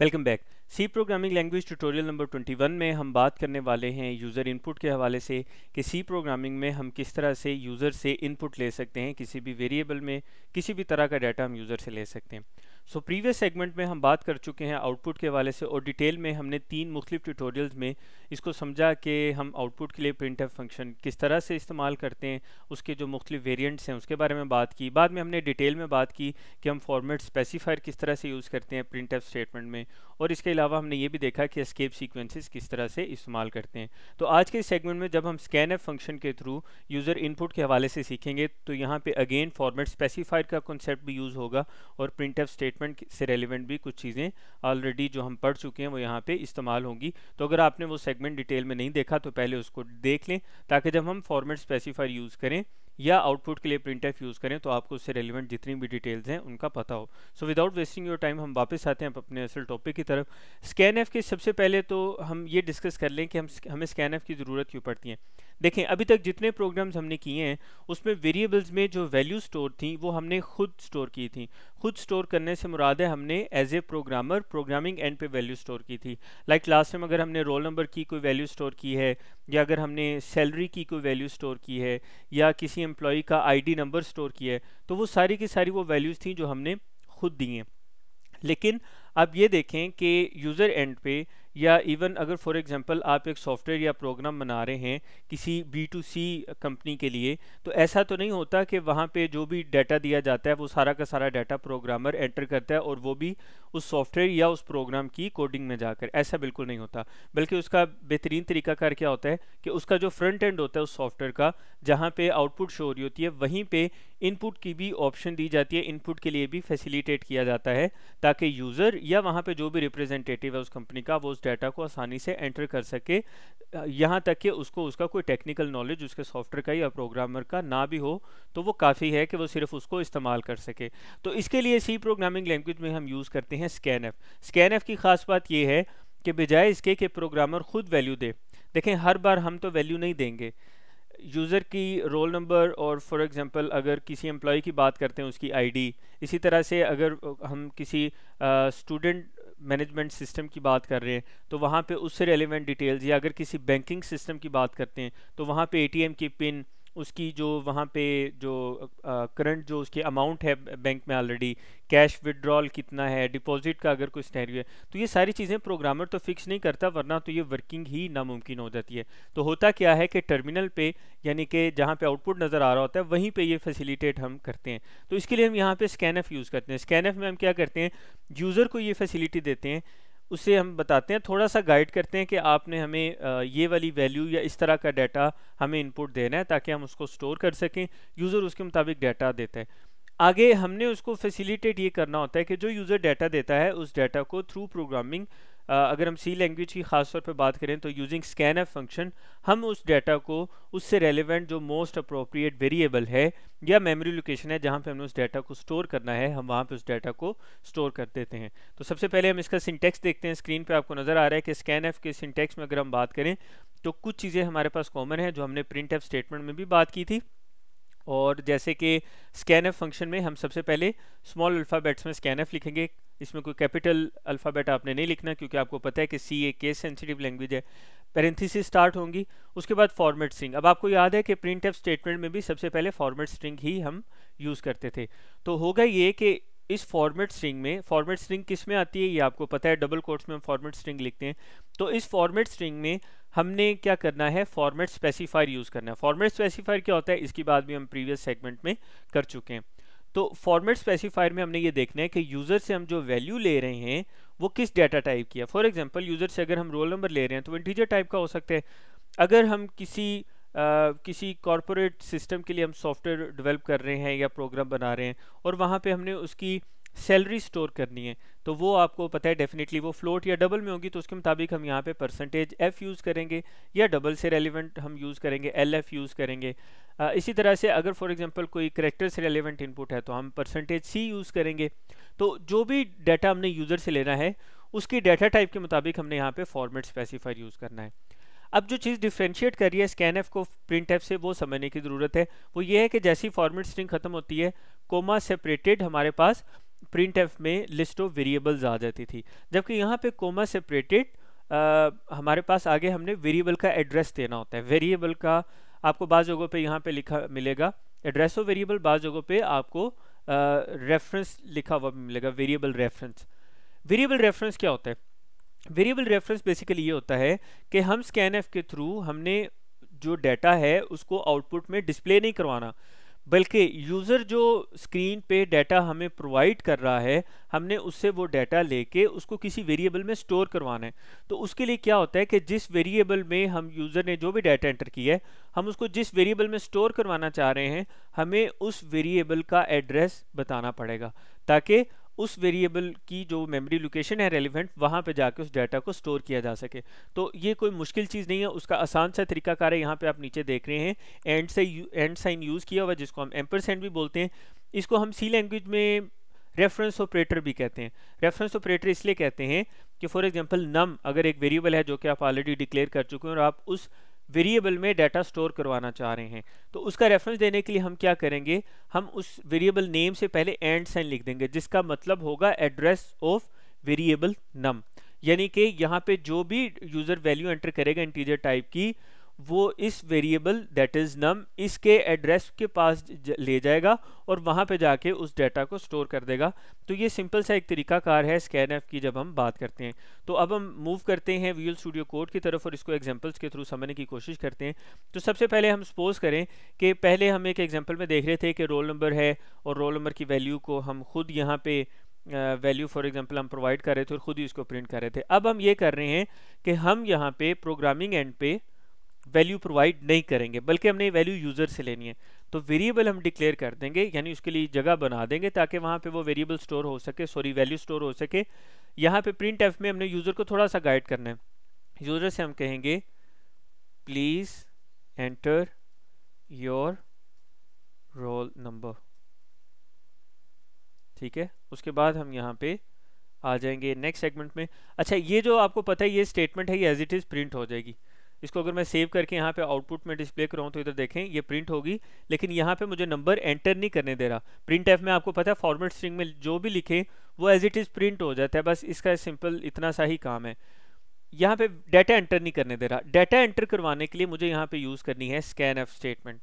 welcome back C programming language tutorial number 21 में हम बात करने वाले हैं यूज़र इनपुट के हवाले से कि सी प्रोग्रामिंग में हम किस तरह से यूज़र से इनपुट ले सकते हैं किसी भी वेरिएबल में किसी भी तरह का डाटा हम यूज़र से ले सकते हैं सो प्रीवियस सेगमेंट में हम बात कर चुके हैं आउटपुट के हवाले से और डिटेल में हमने तीन मुख्तफ ट्यूटोरियल्स में इसको समझा कि हम आउटपुट के लिए प्रिंट एफ फंक्शन किस तरह से इस्तेमाल करते हैं उसके जो मुख्तलिफ वेरियंट्स हैं उसके बारे में बात की बाद में हमने डिटेल में बात की कि हम फॉर्मेट स्पेसिफायर किस तरह से यूज़ करते हैं प्रिंट एफ स्टेटमेंट में और इसके अलावा हमने ये भी देखा कि स्केप सीक्वेंसेस किस तरह से इस्तेमाल करते हैं तो आज के सेगमेंट में जब हम स्कैन एफ फंक्शन के थ्रू यूज़र इनपुट के हवाले से सीखेंगे तो यहाँ पर अगेन फॉर्मेट स्पेसीफायर का कॉन्सेप्ट भी यूज़ होगा और प्रिंट एफ स्टेटमेंट स्टेटमेंट से रेलिवेंट भी कुछ चीज़ें ऑलरेडी जो हम पढ़ चुके हैं वो यहाँ पे इस्तेमाल होंगी तो अगर आपने वो सेगमेंट डिटेल में नहीं देखा तो पहले उसको देख लें ताकि जब हम फॉर्मेट स्पेसिफायर यूज़ करें या आउटपुट के लिए एफ यूज़ करें तो आपको उससे रेलिवेंट जितनी भी डिटेल्स हैं उनका पता हो so without wasting your time हम वापस आते हैं अपने असल टॉपिक की तरफ स्कैन एफ के सबसे पहले तो हम ये डिस्कस कर लें कि हम हमें स्कैन एफ की ज़रूरत क्यों पड़ती है देखें अभी तक जितने प्रोग्राम्स हमने किए हैं उसमें वेरिएबल्स में जो वैल्यू स्टोर थी वो हमने खुद स्टोर की थी खुद स्टोर करने से मुराद है हमने as a programmer programming end पे वैल्यू स्टोर की थी लाइक लास्ट टाइम अगर हमने रोल नंबर की कोई वैल्यू स्टोर की है या अगर हमने सैलरी की कोई वैल्यू स्टोर की है या किसी एम्प्लॉई का आईडी नंबर स्टोर किया है तो वो सारी की सारी वो वैल्यूज़ थी जो हमने खुद दी हैं लेकिन अब ये देखें कि यूज़र एंड पे या इवन अगर फॉर एग्जांपल आप एक सॉफ्टवेयर या प्रोग्राम बना रहे हैं किसी बी टू सी कंपनी के लिए तो ऐसा तो नहीं होता कि वहाँ पे जो भी डाटा दिया जाता है वो सारा का सारा डाटा प्रोग्रामर एंटर करता है और वो भी उस सॉफ्टवेयर या उस प्रोग्राम की कोडिंग में जाकर ऐसा बिल्कुल नहीं होता बल्कि उसका बेहतरीन तरीकाकार क्या होता है कि उसका जो फ्रंट एंड होता है उस सॉफ्टवेयर का जहाँ पर आउटपुट शो हो रही होती है वहीं पर इनपुट की भी ऑप्शन दी जाती है इनपुट के लिए भी फैसिलिटेट किया जाता है ताकि यूज़र या वहाँ पे जो भी रिप्रेजेंटेटिव है उस कंपनी का वो उस डाटा को आसानी से एंटर कर सके यहाँ तक कि उसको उसका कोई टेक्निकल नॉलेज उसके सॉफ्टवेयर का या प्रोग्रामर का ना भी हो तो वो काफ़ी है कि वो सिर्फ उसको इस्तेमाल कर सके तो इसके लिए सी प्रोग्रामिंग लैंग्वेज में हम यूज़ करते हैं स्कैन स्कैन की ख़ास बात यह है कि बजाय इसके कि प्रोग्रामर खुद वैल्यू दे देखें हर बार हम तो वैल्यू नहीं देंगे यूज़र की रोल नंबर और फॉर एग्जांपल अगर किसी एम्प्लॉय की बात करते हैं उसकी आईडी इसी तरह से अगर हम किसी स्टूडेंट मैनेजमेंट सिस्टम की बात कर रहे हैं तो वहाँ पे उससे रेलिवेंट डिटेल्स या अगर किसी बैंकिंग सिस्टम की बात करते हैं तो वहाँ पे एटीएम की पिन उसकी जो वहाँ पे जो करंट जो उसकी अमाउंट है बैंक में ऑलरेडी कैश विड्रॉल कितना है डिपॉजिट का अगर कोई स्नैरियो है तो ये सारी चीज़ें प्रोग्रामर तो फिक्स नहीं करता वरना तो ये वर्किंग ही नामुमकिन हो जाती है तो होता क्या है कि टर्मिनल पे यानी कि जहाँ पे आउटपुट नज़र आ रहा होता है वहीं पे ये फैसिलिटेट हम करते हैं तो इसके लिए हम यहाँ पर स्कैनफ यूज़ करते हैं स्कैनफ में हम क्या करते हैं यूज़र को ये फैसिलिटी देते हैं उसे हम बताते हैं थोड़ा सा गाइड करते हैं कि आपने हमें ये वाली वैल्यू या इस तरह का डाटा हमें इनपुट देना है ताकि हम उसको स्टोर कर सकें यूज़र उसके मुताबिक डाटा देता है आगे हमने उसको फैसिलिटेट ये करना होता है कि जो यूज़र डाटा देता है उस डाटा को थ्रू प्रोग्रामिंग अगर हम सी लैंग्वेज की ख़ास तौर पर बात करें तो यूजिंग स्कैन एफ फंक्शन हम उस डाटा को उससे रेलिवेंट जो मोस्ट अप्रोप्रिएट वेरिएबल है या मेमोरी लोकेशन है जहाँ पे हमने उस डाटा को स्टोर करना है हम वहाँ पे उस डाटा को स्टोर कर देते हैं तो सबसे पहले हम इसका सिंटेक्स देखते हैं स्क्रीन पर आपको नज़र आ रहा है कि स्कैन एफ के सिंटेक्स में अगर हम बात करें तो कुछ चीज़ें हमारे पास कॉमन है जो हमने प्रिंट एफ स्टेटमेंट में भी बात की थी और जैसे कि स्कैन एफ फंक्शन में हम सबसे पहले स्मॉल अल्फ़ाबेट्स में स्कैन एफ लिखेंगे इसमें कोई कैपिटल अल्फ़ाबेट आपने नहीं लिखना क्योंकि आपको पता है कि C a case sensitive language है पैरेंथिस स्टार्ट होंगी उसके बाद फॉर्मेट स्ट्रिंग अब आपको याद है कि प्रिंट एफ स्टेटमेंट में भी सबसे पहले फॉर्मेट स्ट्रिंग ही हम यूज़ करते थे तो होगा ये कि इस फॉर्मेट स्ट्रिंग में फॉर्मेट स्ट्रिंग किस में आती है ये आपको पता है डबल कोर्ट्स में हम फॉर्मेट स्ट्रिंग लिखते हैं तो इस फॉर्मेट स्ट्रिंग में हमने क्या करना है फॉर्मेट स्पेसिफायर यूज़ करना है फॉर्मेट स्पेसिफायर क्या होता है इसकी बात भी हम प्रीवियस सेगमेंट में कर चुके हैं तो फॉर्मेट स्पेसिफायर में हमने ये देखना है कि यूज़र से हम जो वैल्यू ले रहे हैं वो किस डाटा टाइप की है फॉर एग्ज़ाम्पल यूज़र से अगर हम रोल नंबर ले रहे हैं तो इंटीजर टाइप का हो सकता है अगर हम किसी Uh, किसी कॉरपोरेट सिस्टम के लिए हम सॉफ्टवेयर डेवलप कर रहे हैं या प्रोग्राम बना रहे हैं और वहाँ पे हमने उसकी सैलरी स्टोर करनी है तो वो आपको पता है डेफिनेटली वो फ्लोट या डबल में होगी तो उसके मुताबिक हम यहाँ पे परसेंटेज एफ यूज़ करेंगे या डबल से रेलिवेंट हम यूज़ करेंगे एल एफ यूज़ करेंगे आ, इसी तरह से अगर फॉर एग्जांपल कोई करेक्टर से रेलिवेंट इनपुट है तो हम परसेंटेज सी यूज़ करेंगे तो जो भी डाटा हमने यूज़र से लेना है उसकी डाटा टाइप के मुताबिक हमने यहाँ पर फॉर्मेट स्पेसिफायर यूज़ करना है अब जो चीज़ डिफ्रेंशिएट कर रही है स्कैन एफ को प्रिंट एफ से वो समझने की ज़रूरत है वो ये है कि जैसी फॉर्मेट स्ट्रिंग खत्म होती है कोमा सेपरेटेड हमारे पास प्रिंट एफ में लिस्ट ऑफ वेरिएबल्स आ जाती थी जबकि यहाँ पे कोमा सेपरेटेड हमारे पास आगे हमने वेरिएबल का एड्रेस देना होता है वेरिएबल का आपको बाज़ जगहों पे यहाँ पे लिखा मिलेगा एड्रेस ऑफ वेरिएबल बाज़ जगहों पे आपको रेफरेंस लिखा हुआ मिलेगा वेरिएबल रेफरेंस वेरिएबल रेफरेंस क्या होता है वेरिएबल रेफरेंस बेसिकली ये होता है कि हम स्कैन के थ्रू हमने जो डाटा है उसको आउटपुट में डिस्प्ले नहीं करवाना बल्कि यूज़र जो स्क्रीन पे डाटा हमें प्रोवाइड कर रहा है हमने उससे वो डाटा लेके उसको किसी वेरिएबल में स्टोर करवाना है तो उसके लिए क्या होता है कि जिस वेरिएबल में हम यूज़र ने जो भी डाटा एंटर किया है हम उसको जिस वेरिएबल में स्टोर करवाना चाह रहे हैं हमें उस वेरिएबल का एड्रेस बताना पड़ेगा ताकि उस वेरिएबल की जो मेमोरी लोकेशन है रेलिवेंट वहाँ पे जाके उस डाटा को स्टोर किया जा सके तो ये कोई मुश्किल चीज़ नहीं है उसका आसान सा तरीकाकार है यहाँ पे आप नीचे देख रहे हैं एंड से एंड साइन यूज़ किया हुआ जिसको हम एम्पर भी बोलते हैं इसको हम सी लैंग्वेज में रेफरेंस ऑपरेटर भी कहते हैं रेफरेंस ऑपरेटर इसलिए कहते हैं कि फॉर एग्जांपल नम अगर एक वेरिएबल है जो कि आप ऑलरेडी डिक्लेयर कर चुके हैं और आप उस वेरिएबल में डाटा स्टोर करवाना चाह रहे हैं तो उसका रेफरेंस देने के लिए हम क्या करेंगे हम उस वेरिएबल नेम से पहले एंड साइन लिख देंगे जिसका मतलब होगा एड्रेस ऑफ वेरिएबल नम यानी कि यहाँ पे जो भी यूज़र वैल्यू एंटर करेगा इंटीजर टाइप की वो इस वेरिएबल दैट इज़ नम इसके एड्रेस के पास ले जाएगा और वहाँ पे जाके उस डाटा को स्टोर कर देगा तो ये सिंपल सा एक तरीका कार है स्कैन एफ की जब हम बात करते हैं तो अब हम मूव करते हैं वीएल स्टूडियो कोड की तरफ और इसको एग्जांपल्स के थ्रू समझने की कोशिश करते हैं तो सबसे पहले हम सपोज करें कि पहले हम एक एग्जाम्पल में देख रहे थे कि रोल नंबर है और रोल नंबर की वैल्यू को हम खुद यहाँ पे वैल्यू फॉर एग्जांपल हम प्रोवाइड कर रहे थे और ख़ुद ही इसको प्रिंट कर रहे थे अब हम ये कर रहे हैं कि हम यहाँ पे प्रोग्रामिंग एंड पे वैल्यू प्रोवाइड नहीं करेंगे बल्कि हमने वैल्यू यूज़र से लेनी है तो वेरिएबल हम डिक्लेयर कर देंगे यानी उसके लिए जगह बना देंगे ताकि वहाँ पे वो वेरिएबल स्टोर हो सके सॉरी वैल्यू स्टोर हो सके यहाँ पे प्रिंट एफ में हमने यूज़र को थोड़ा सा गाइड करना है यूज़र से हम कहेंगे please enter your roll number ठीक है उसके बाद हम यहाँ पर आ जाएंगे नेक्स्ट सेगमेंट में अच्छा ये जो आपको पता है ये स्टेटमेंट है ये एज इट इज़ प्रिंट हो जाएगी इसको अगर मैं सेव करके यहाँ पे आउटपुट में डिस्प्ले कराऊँ तो इधर देखें ये प्रिंट होगी लेकिन यहाँ पे मुझे नंबर एंटर नहीं करने दे रहा प्रिंट एफ में आपको पता है फॉर्मेट स्ट्रिंग में जो भी लिखे वो एज इट इज़ प्रिंट हो जाता है बस इसका सिंपल इतना सा ही काम है यहाँ पे डाटा एंटर नहीं करने दे रहा डाटा एंटर करवाने के लिए मुझे यहाँ पे यूज़ करनी है स्कैन एफ स्टेटमेंट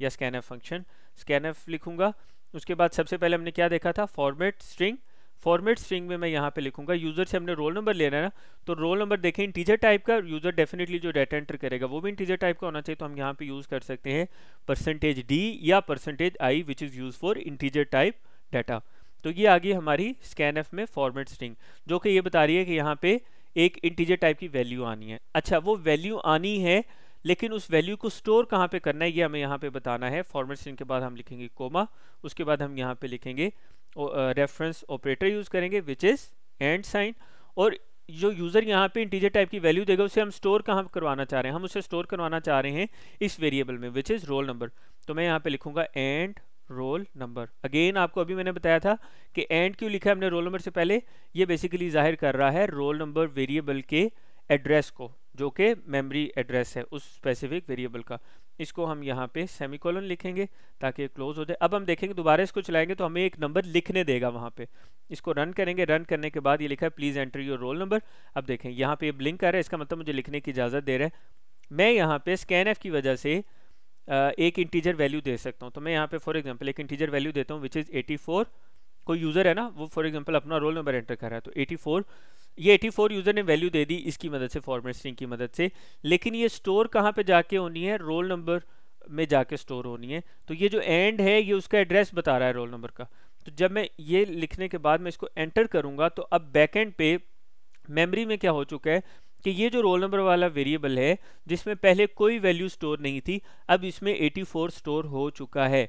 या scan F function scan F लिखूंगा उसके बाद सबसे पहले हमने क्या देखा था फॉर्मेट स्ट्रिंग फॉर्मेट स्ट्रिंग में मैं यहाँ पे लिखूंगा यूजर से हमने रोल नंबर लेना है ना तो रोल नंबर देखें इंटीजर टाइप का यूजर डेफिनेटली जो डाटा एंटर करेगा वो भी इंटीजर टाइप का होना चाहिए तो हम यहाँ पे यूज कर सकते हैं परसेंटेज डी या percentage I which is use for integer type data तो ये आ गई हमारी स्कैन एफ में फॉर्मेट स्ट्रिंग जो कि ये बता रही है कि यहाँ पे एक इंटीजर टाइप की वैल्यू आनी है अच्छा वो वैल्यू आनी है लेकिन उस वैल्यू को स्टोर कहाँ पे करना है ये हमें यहाँ पे बताना है फॉर्मेट स्ट्रिंग के बाद हम लिखेंगे कोमा उसके बाद हम यहाँ पे लिखेंगे रेफरेंस ऑपरेटर यूज़ करेंगे विच इज़ एंड साइन और जो यूज़र यहाँ पे इंटीजर टाइप की वैल्यू देगा उसे हम स्टोर कहाँ करवाना चाह रहे हैं हम उसे स्टोर करवाना चाह रहे हैं इस वेरिएबल में विच इज़ रोल नंबर तो मैं यहाँ पे लिखूंगा एंड रोल नंबर अगेन आपको अभी मैंने बताया था कि एंड क्यों लिखा है हमने रोल नंबर से पहले ये बेसिकली जाहिर कर रहा है रोल नंबर वेरिएबल के एड्रेस को जो कि मेमोरी एड्रेस है उस स्पेसिफिक वेरिएबल का इसको हम यहाँ पे सेमीकोलन लिखेंगे ताकि क्लोज हो जाए अब हम देखेंगे दोबारा इसको चलाएंगे तो हमें एक नंबर लिखने देगा वहाँ पे इसको रन करेंगे रन करने के बाद ये लिखा है please enter your roll number अब देखें यहाँ पे ब्लिंक कर रहा है इसका मतलब मुझे लिखने की इजाज़त दे रहा है मैं यहाँ पे स्कैन एफ की वजह से एक इंटीजर वैल्यू दे सकता हूँ तो मैं यहाँ पे फॉर एग्जाम्पल एक इंटीजर वैल्यू देता हूँ विच इज़ एटी फोर कोई यूज़र है ना वो फॉर एग्जांपल अपना रोल नंबर एंटर कर रहा है तो 84 ये 84 यूज़र ने वैल्यू दे दी इसकी मदद से फॉर्मेट स्ट्रिंग की मदद से लेकिन ये स्टोर कहाँ पे जाके होनी है रोल नंबर में जाके स्टोर होनी है तो ये जो एंड है ये उसका एड्रेस बता रहा है रोल नंबर का तो जब मैं ये लिखने के बाद मैं इसको एंटर करूँगा तो अब बैकेंड पे मेमरी में क्या हो चुका है कि ये जो रोल नंबर वाला वेरिएबल है जिसमें पहले कोई वैल्यू स्टोर नहीं थी अब इसमें 84 स्टोर हो चुका है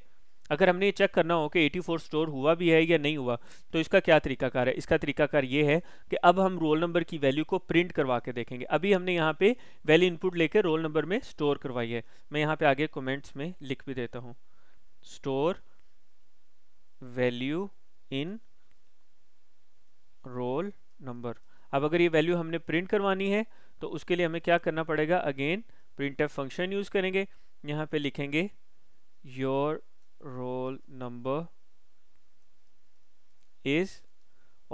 अगर हमने ये चेक करना हो कि 84 स्टोर हुआ भी है या नहीं हुआ तो इसका क्या तरीकाकार है इसका तरीकाकार ये है कि अब हम रोल नंबर की वैल्यू को प्रिंट करवा के देखेंगे अभी हमने यहाँ पे वैल्यू इनपुट लेकर रोल नंबर में स्टोर करवाई है मैं यहाँ पे आगे कमेंट्स में लिख भी देता हूँ store value in roll number अब अगर ये वैल्यू हमने प्रिंट करवानी है तो उसके लिए हमें क्या करना पड़ेगा अगेन प्रिंट फंक्शन यूज़ करेंगे यहाँ पे लिखेंगे योर रोल नंबर इज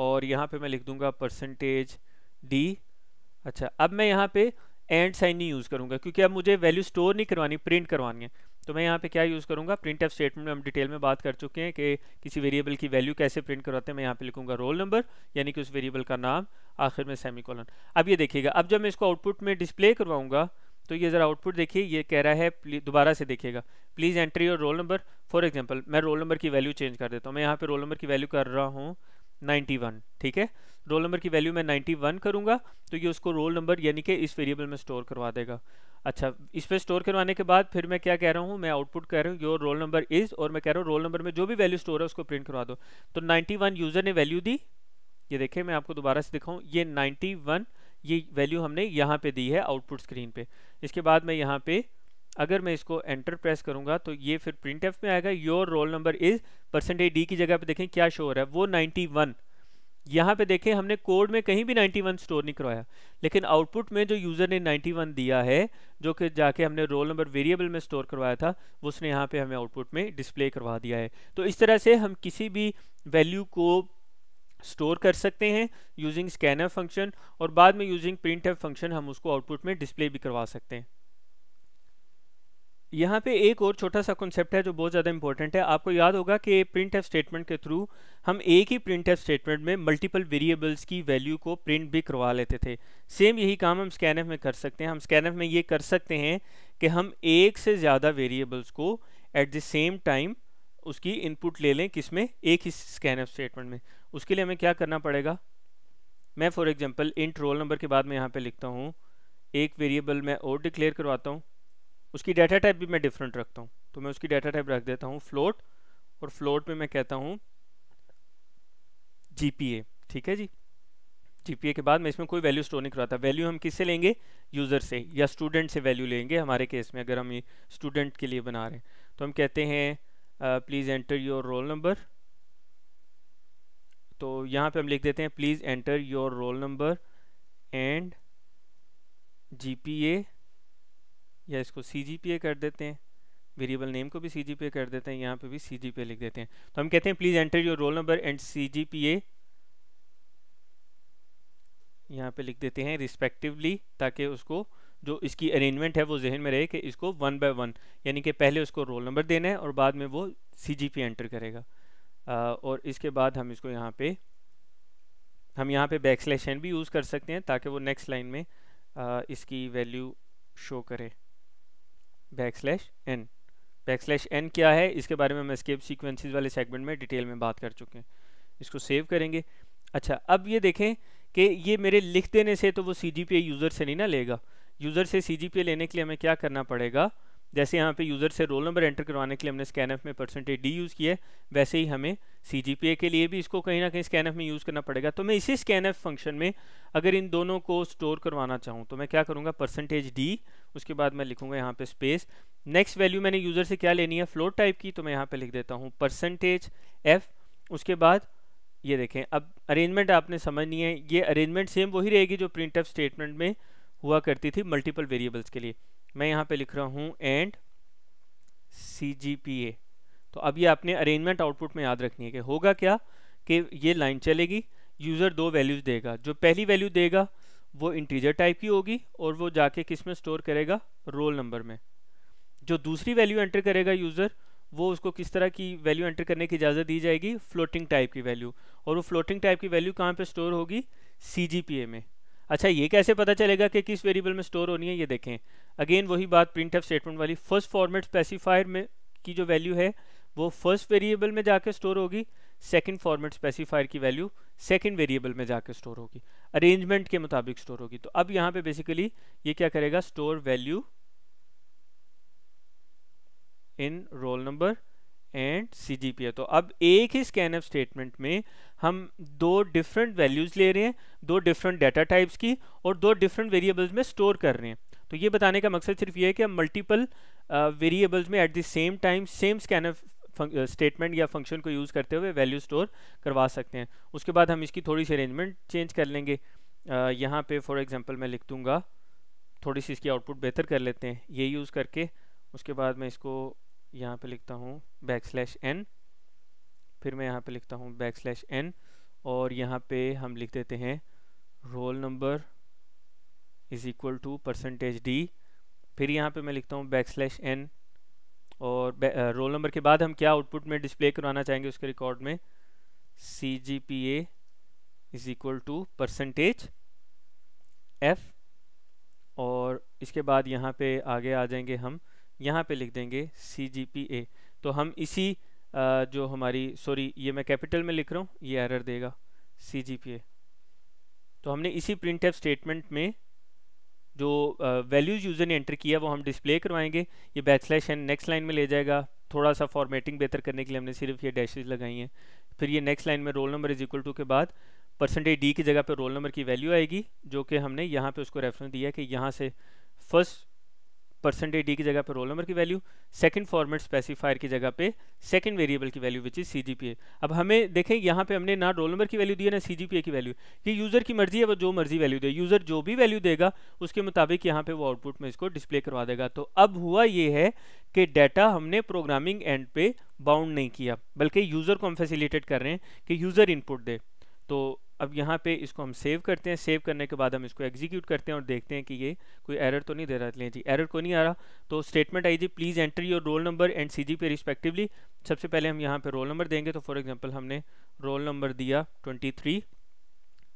और यहाँ पे मैं लिख दूंगा परसेंटेज डी अच्छा अब मैं यहाँ पे एंड साइन नहीं यूज़ करूँगा क्योंकि अब मुझे वैल्यू स्टोर नहीं करवानी प्रिंट करवानी है तो मैं यहाँ पे क्या यूज़ करूँगा प्रिंट एफ स्टेटमेंट में हम डिटेल में बात कर चुके हैं कि किसी वेरिएबल की वैल्यू कैसे प्रिंट करवाते हैं मैं यहाँ पे लिखूँगा रोल नंबर यानी कि उस वेरिएबल का नाम आखिर में सेमी अब ये देखिएगा अब जब मैं इसको आउटपुट में डिस्प्ले करवाऊँगा तो ये ज़रा आउटपुट देखिए ये कह रहा है दोबारा से देखिएगा please entry your roll number for example मैं रोल नंबर की वैल्यू चेंज कर देता हूँ मैं यहाँ पे रोल नंबर की वैल्यू कर रहा हूँ 91 ठीक है रोल नंबर की वैल्यू मैं 91 करूँगा तो ये उसको रोल नंबर यानी कि इस वेरिएबल में स्टोर करवा देगा अच्छा इस पर स्टोर करवाने के बाद फिर मैं क्या कह रहा हूँ मैं आउटपुट कह रहा हूँ योर रोल नंबर इज़ और मैं कह रहा हूँ रोल नंबर में जो भी वैल्यू स्टोर है उसको प्रिंट करवा दो तो वन यूज़र ने वैल्यू दी ये देखिए मैं आपको दोबारा से दिखाऊँ ये वन ये वैल्यू हमने यहाँ पे दी है आउटपुट स्क्रीन पे इसके बाद मैं यहाँ पे अगर मैं इसको एंटर प्रेस करूँगा तो ये फिर प्रिंट एफ में आएगा your roll number is percentage D की जगह पे देखें क्या शो हो रहा है वो 91 यहाँ पे देखें हमने कोड में कहीं भी 91 स्टोर नहीं करवाया लेकिन आउटपुट में जो यूज़र ने 91 दिया है जो कि जाके हमने रोल नंबर वेरिएबल में स्टोर करवाया था उसने यहाँ पे हमें आउटपुट में डिस्प्ले करवा दिया है तो इस तरह से हम किसी भी वैल्यू को स्टोर कर सकते हैं यूजिंग स्कैनर फंक्शन और बाद में यूजिंग प्रिंट फंक्शन हम उसको आउटपुट में डिस्प्ले भी करवा सकते हैं यहाँ पे एक और छोटा सा कॉन्सेप्ट है जो बहुत ज़्यादा इंपॉर्टेंट है आपको याद होगा कि प्रिंट एफ स्टेटमेंट के थ्रू हम एक ही प्रिंट एफ स्टेटमेंट में मल्टीपल वेरिएबल्स की वैल्यू को प्रिंट भी करवा लेते थे सेम यही काम हम स्कैन में कर सकते हैं हम स्कैन में ये कर सकते हैं कि हम एक से ज़्यादा वेरिएबल्स को एट द सेम टाइम उसकी इनपुट ले लें किस में एक ही स्कैन स्टेटमेंट में उसके लिए हमें क्या करना पड़ेगा मैं for example int roll number के बाद मैं यहाँ पे लिखता हूँ एक वेरिएबल मैं और डिक्लेयर करवाता हूँ उसकी डाटा टाइप भी मैं डिफरेंट रखता हूँ तो मैं उसकी डाटा टाइप रख देता हूँ फ्लोट और फ्लोट में मैं कहता हूँ जी ठीक है जी जी के बाद मैं इसमें कोई वैल्यू स्टोर नहीं करवाता वैल्यू हम किससे लेंगे यूज़र से या स्टूडेंट से वैल्यू लेंगे हमारे केस में अगर हम ये स्टूडेंट के लिए बना रहे हैं तो हम कहते हैं please enter your roll number तो यहाँ पे हम लिख देते हैं please enter your roll number and GPA या इसको सीजीपीए कर देते हैं वेरिएबल नेम को भी सीजीपीए कर देते हैं यहाँ पे भी सीजीपीए लिख देते हैं तो हम कहते हैं please enter your roll number and CGPA यहाँ पे लिख देते हैं रिस्पेक्टिवली ताकि उसको जो इसकी अरेंजमेंट है वो जहन में रहे कि इसको वन बाय वन यानी कि पहले उसको रोल नंबर देना है और बाद में वो सी जी पी एंटर करेगा आ, और इसके बाद हम इसको यहाँ पे हम यहाँ पे बैक स्लैश एन भी यूज़ कर सकते हैं ताकि वो नेक्स्ट लाइन में आ, इसकी वैल्यू शो करे back slash N back slash N क्या है इसके बारे में हम स्केप सीक्वेंसेस वाले सेगमेंट में डिटेल में बात कर चुके हैं इसको सेव करेंगे अच्छा अब ये देखें कि ये मेरे लिख देने से तो वो सी जी पी यूज़र से नहीं ना लेगा यूज़र से सी लेने के लिए हमें क्या करना पड़ेगा जैसे यहाँ पे यूज़र से रोल नंबर एंटर करवाने के लिए हमने स्कैन में परसेंटेज डी यूज़ किया है वैसे ही हमें सी के लिए भी इसको कहीं ना कहीं स्कैन में यूज़ करना पड़ेगा तो मैं इसी स्कैन फंक्शन में अगर इन दोनों को स्टोर करवाना चाहूँ तो मैं क्या करूँगा परसेंटेज डी उसके बाद मैं लिखूँगा यहाँ पर स्पेस नेक्स्ट वैल्यू मैंने यूज़र से क्या लेनी है फ्लोट टाइप की तो मैं यहाँ पर लिख देता हूँ परसेंटेज एफ़ उसके बाद ये देखें अब अरेंजमेंट आपने समझनी है ये अरेंजमेंट सेम वही रहेगी जो प्रिंट स्टेटमेंट में हुआ करती थी मल्टीपल वेरिएबल्स के लिए मैं यहाँ पे लिख रहा हूँ एंड सी जी पी ए तो अब ये आपने अरेंजमेंट आउटपुट में याद रखनी है कि होगा क्या कि ये लाइन चलेगी यूज़र दो वैल्यूज़ देगा जो पहली वैल्यू देगा वो इंटीजर टाइप की होगी और वो जाके किस में स्टोर करेगा रोल नंबर में जो दूसरी वैल्यू एंटर करेगा यूज़र वो उसको किस तरह की वैल्यू एंटर करने की इजाज़त दी जाएगी फ्लोटिंग टाइप की वैल्यू और वो फ्लोटिंग टाइप की वैल्यू कहाँ पे स्टोर होगी सी में अच्छा ये कैसे पता चलेगा कि किस वेरिएबल में स्टोर होनी है ये देखें अगेन वही बात प्रिंट स्टेटमेंट वाली फर्स्ट फॉर्मेट स्पेसिफायर में की जो वैल्यू है वो फर्स्ट वेरिएबल में जाके स्टोर होगी सेकंड फॉर्मेट स्पेसिफायर की वैल्यू सेकंड वेरिएबल में जाके स्टोर होगी अरेंजमेंट के मुताबिक स्टोर होगी तो अब यहाँ पे बेसिकली ये क्या करेगा store value in roll number and C तो अब एक ही स्कैनअप स्टेटमेंट में हम दो डिफरेंट वैल्यूज़ ले रहे हैं दो डिफरेंट डाटा टाइप्स की और दो डिफरेंट वेरिएबल्स में स्टोर कर रहे हैं तो ये बताने का मकसद सिर्फ ये है कि हम मल्टीपल वेरिएबल्स uh, में at the same time same F statement या फंक्शन को यूज़ करते हुए वैल्यू स्टोर करवा सकते हैं उसके बाद हम इसकी थोड़ी सी अरेंजमेंट चेंज कर लेंगे uh, यहाँ पे फॉर एग्जांपल मैं लिख दूँगा थोड़ी सी इसकी आउटपुट बेहतर कर लेते हैं ये यूज़ करके उसके बाद मैं इसको यहाँ पे लिखता हूँ बैक स्लैश एन फिर मैं यहाँ पे लिखता हूँ बैक स्लैश एन और यहाँ पे हम लिख देते हैं roll number is equal to percentage D फिर यहाँ पे मैं लिखता हूँ बैक स्लैश एन और रोल नंबर के बाद हम क्या आउटपुट में डिस्प्ले करवाना चाहेंगे उसके रिकॉर्ड में C G P A is equal to percentage F और इसके बाद यहाँ पे आगे आ जाएंगे हम यहाँ पे लिख देंगे सी जी पी ए तो हम इसी जो हमारी सॉरी ये मैं कैपिटल में लिख रहा हूँ ये एरर देगा सी जी पी ए तो हमने इसी प्रिंट स्टेटमेंट में जो वैल्यूज़ यूज़र ने एंटर किया वो हम डिस्प्ले करवाएंगे ये बैचलैश एंड नेक्स्ट लाइन में ले जाएगा थोड़ा सा फॉर्मेटिंग बेहतर करने के लिए हमने सिर्फ ये डैशेज लगाई हैं फिर ये नेक्स्ट लाइन में roll number is equal to के बाद परसेंटेज डी की जगह पे रोल नंबर की वैल्यू आएगी जो कि हमने यहाँ पे उसको रेफरेंस दिया कि यहाँ से फर्स्ट परसेंटेज डी की जगह पर रोल नंबर की वैल्यू सेकंड फॉर्मेट स्पेसिफायर की जगह पे सेकंड वेरिएबल की वैल्यू विच इज सी अब हमें देखें यहाँ पे हमने ना रोल नंबर की वैल्यू दी है ना सी की वैल्यू ये यूज़र की मर्जी है वो जो मर्जी वैल्यू दे यूज़र जो भी वैल्यू देगा उसके मुताबिक यहाँ पे वो आउटपुट में इसको डिस्प्ले करवा देगा तो अब हुआ ये है कि डाटा हमने प्रोग्रामिंग एंड पे बाउंड नहीं किया बल्कि यूज़र को हम फैसिलिटेट कर रहे हैं कि यूज़र इनपुट दे तो अब यहाँ पे इसको हम सेव करते हैं सेव करने के बाद हम इसको एग्जीक्यूट करते हैं और देखते हैं कि ये कोई एरर तो नहीं दे रहा है जी एरर को नहीं आ रहा तो statement I G please enter your roll number and C G पे रिस्पेक्टिवली सबसे पहले हम यहाँ पे रोल नंबर देंगे तो फॉर एग्जांपल हमने रोल नंबर दिया थ्री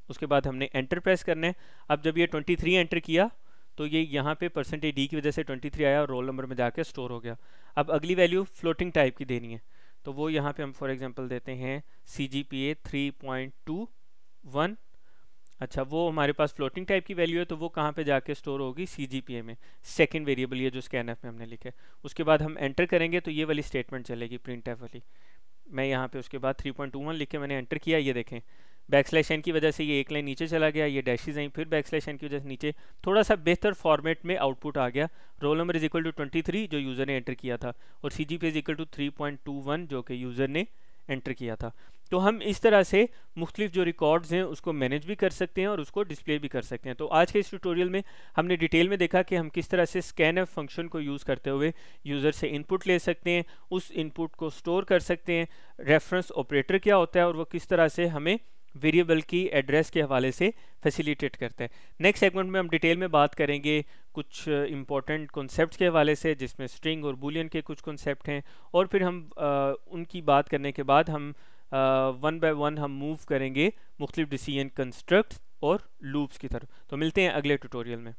उसके बाद हमने एंटर प्रेस करना है अब जब ये थ्री एंटर किया तो ये यहाँ पे परसेंटेज डी की वजह से थ्री आया और रोल नंबर में जाकर स्टोर हो गया अब अगली वैल्यू फ्लोटिंग टाइप की देनी है तो वो यहाँ पे हम फॉर एग्जांपल देते हैं C G P A three point two one अच्छा वो हमारे पास फ्लोटिंग टाइप की वैल्यू है तो वो कहाँ पे जाके स्टोर होगी सी जी पी ए में सेकेंड वेरिएबल ये जो स्कैन एफ में हमने लिखा है उसके बाद हम एंटर करेंगे तो ये वाली स्टेटमेंट चलेगी प्रिंट एफ वाली मैं यहाँ पे उसके बाद थ्री पॉइंट वन लिख के मैंने एंटर किया ये देखें बैकस्लैश एन की वजह से ये एक लाइन नीचे चला गया ये डैशेज आई फिर बैकस्लैश एन की वजह से नीचे थोड़ा सा बेहतर फॉर्मेट में आउटपुट आ गया roll number is equal to twenty three जो यूज़र ने एंटर किया था और C G P is equal to three point two one जो कि यूज़र ने एंटर किया था तो हम इस तरह से मुख्तलिफ जो रिकॉर्ड्स हैं उसको मैनेज भी कर सकते हैं और उसको डिस्प्ले भी कर सकते हैं तो आज के इस ट्यूटोरियल में हमने डिटेल में देखा कि हम किस तरह से स्कैन एफ फंक्शन को यूज़ करते हुए यूज़र से इनपुट ले सकते हैं उस इनपुट को स्टोर कर सकते हैं रेफरेंस ऑपरेटर क्या होता है और वो किस तरह से हमें वेरिएबल की एड्रेस के हवाले से फैसिलिटेट करते हैं नेक्स्ट सेगमेंट में हम डिटेल में बात करेंगे कुछ इंपॉर्टेंट कॉन्सेप्ट के हवाले से जिसमें स्ट्रिंग और बुलियन के कुछ कॉन्सेप्ट हैं और फिर हम आ, उनकी बात करने के बाद हम वन बाय वन हम मूव करेंगे मुख्तलिफ डिसीजन कंस्ट्रक्ट और लूप्स की तरफ तो मिलते हैं अगले ट्यूटोरियल में